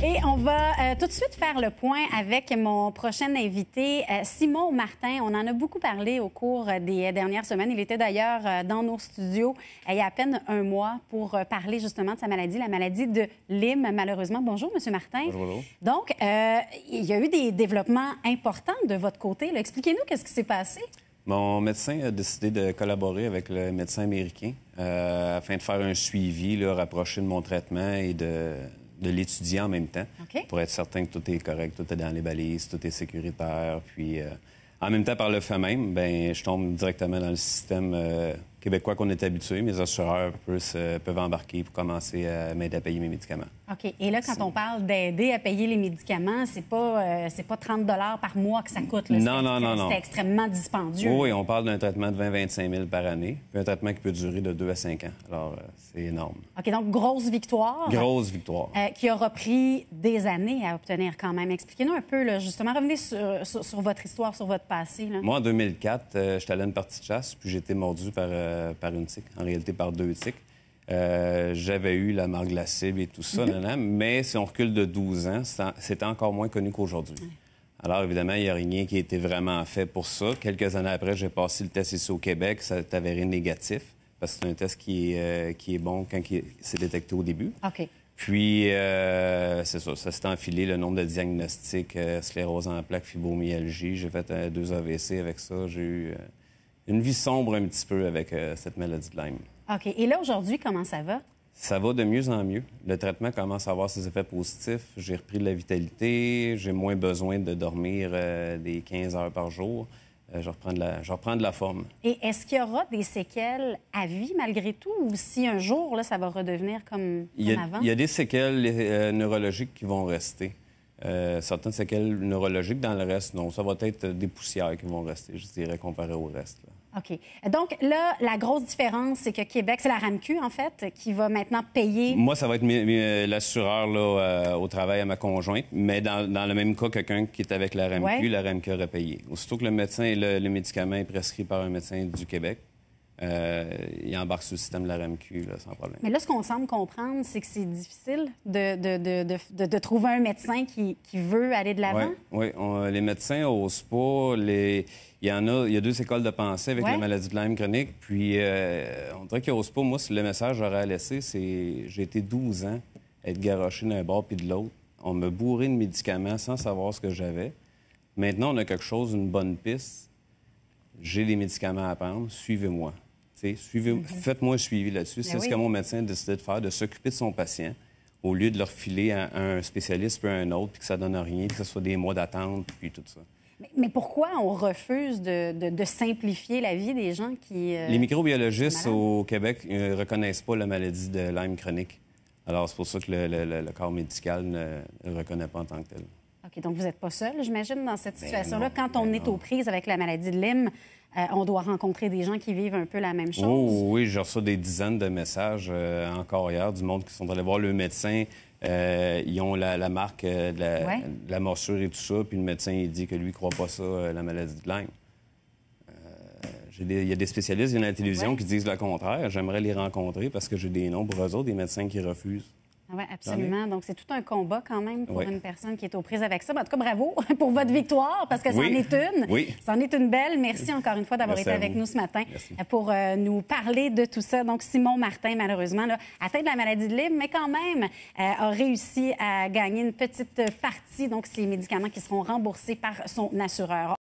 Et on va euh, tout de suite faire le point avec mon prochain invité, euh, Simon Martin. On en a beaucoup parlé au cours euh, des dernières semaines. Il était d'ailleurs dans nos studios il y a à peine un mois pour parler justement de sa maladie, la maladie de Lyme, malheureusement. Bonjour, Monsieur Martin. Bonjour. Donc, il y a eu des développements importants de votre côté. Expliquez-nous qu'est-ce qui s'est passé. Mon médecin a décidé de collaborer avec le médecin américain afin de faire un suivi rapproché de mon traitement et de, de l'étudiant en même temps pour être certain que tout est correct, tout est dans les balises, tout est sécuritaire. Puis euh, en même temps, par le fait même, ben, je tombe directement dans le système euh, québécois qu'on est habitué, mes assureurs peuvent embarquer pour commencer à m'aider à payer mes médicaments. OK. Et là, quand on parle d'aider à payer les médicaments, c'est pas, euh, c'est pas 30 par mois que ça coûte. Non, non, non, C'est extrêmement dispendieux. Oui, on parle d'un traitement de 20-25 000 par année, puis un traitement qui peut durer de 2 à 5 ans. Alors, euh, c'est énorme. OK, donc grosse victoire. Grosse victoire. Euh, qui aura repris des années à obtenir quand même. Expliquez-nous un peu, là, justement, revenez sur, votre histoire, sur votre passé. Moi, en 2004, j'étais allé une partie de chasse, puis j'ai été mordu par euh, par une tique, en réalité par deux tiques. Euh, j'avais eu la marque cible et tout ça, mhm. mais si on recule de 12 ans, c'était encore moins connu qu'aujourd'hui. Alors, évidemment, il n'y a rien qui été vraiment fait pour ça. Quelques années après, j'ai passé le test ici au Québec, ça s'est avéré négatif, parce que c'est un test qui est, euh, qui est bon quand s'est détecté au début. Puis, c'est ça, ça s'est enfilé le nombre de diagnostics, sclérose en plaques, fibromyalgie. J'ai fait deux AVC avec ça, j'ai eu une vie sombre un petit peu avec euh, cette maladie de Lyme. OK. Et là, aujourd'hui, comment ça va? Ça va de mieux en mieux. Le traitement commence à avoir ses effets positifs. J'ai repris de la vitalité, j'ai moins besoin de dormir euh, des 15 heures par jour. Euh, je, reprends de la, je reprends de la forme. Et est-ce qu'il y aura des séquelles à vie malgré tout ou si un jour là, ça va redevenir comme, il avant? Il y a des séquelles neurologiques qui vont rester. certaines séquelles neurologiques dans le reste, non. Ça va être des poussières qui vont rester, je dirais, comparé au reste. OK. Donc là, la grosse différence, c'est que Québec, c'est la RAMQ, en fait, qui va maintenant payer. Moi, ça va être euh, l'assureur euh, au travail à ma conjointe, mais dans, le même cas, quelqu'un qui est avec la RAMQ, la RAMQ aurait payé. Aussitôt que le médecin, et le médicament est prescrit par un médecin du Québec, euh, ils embarquent sur le système de la RMQ, sans problème. Mais là, ce qu'on semble comprendre, c'est que c'est difficile de, trouver un médecin qui, veut aller de l'avant. Oui, les médecins n'osent pas. Il y en a, il a deux écoles de pensée avec la maladie de Lyme chronique. Puis, euh, on dirait qu'ils n'osent pas. Moi, le message que j'aurais à laisser, c'est j'ai été 12 ans à être garoché d'un bord puis de l'autre. On me bourré de médicaments sans savoir ce que j'avais. Maintenant, on a quelque chose, une bonne piste. J'ai des médicaments à prendre. Suivez-moi. Mm-hmm. Faites-moi suivi là-dessus. Ben c'est ce que mon médecin a décidé de faire, de s'occuper de son patient au lieu de leur filer à un spécialiste puis un autre, puis que ça donne rien, que ce soit des mois d'attente, puis tout ça. Mais, pourquoi on refuse de, simplifier la vie des gens qui... Euh, Les microbiologistes au Québec ne euh, reconnaissent pas la maladie de Lyme chronique. Alors, c'est pour ça que le, le corps médical ne le reconnaît pas en tant que tel donc vous n'êtes pas seul, j'imagine, dans cette ben situation-là. Quand on ben est aux prises avec la maladie de Lyme, euh, on doit rencontrer des gens qui vivent un peu la même oh, chose. Oh, oui, j'ai reçu des dizaines de messages euh, encore hier du monde qui sont allés voir le médecin. Euh, ils ont la, marque de la, morsure et tout ça, puis le médecin il dit que lui ne croit pas ça, la maladie de Lyme. il y a des spécialistes, il y en a à la télévision qui disent le contraire. J'aimerais les rencontrer parce que j'ai des noms autres, des médecins qui refusent. Ah oui, absolument. Donc, c'est tout un combat quand même pour une personne qui est aux prises avec ça. en tout cas, bravo pour votre victoire parce que c'en est une. Oui. C'en est une belle. Merci encore une fois d'avoir été avec nous ce matin euh, pour euh, nous parler de tout ça. Donc, Simon Martin, malheureusement, atteint de la maladie de Lyme, mais quand même euh, a réussi à gagner une petite partie. Donc, ces médicaments qui seront remboursés par son assureur.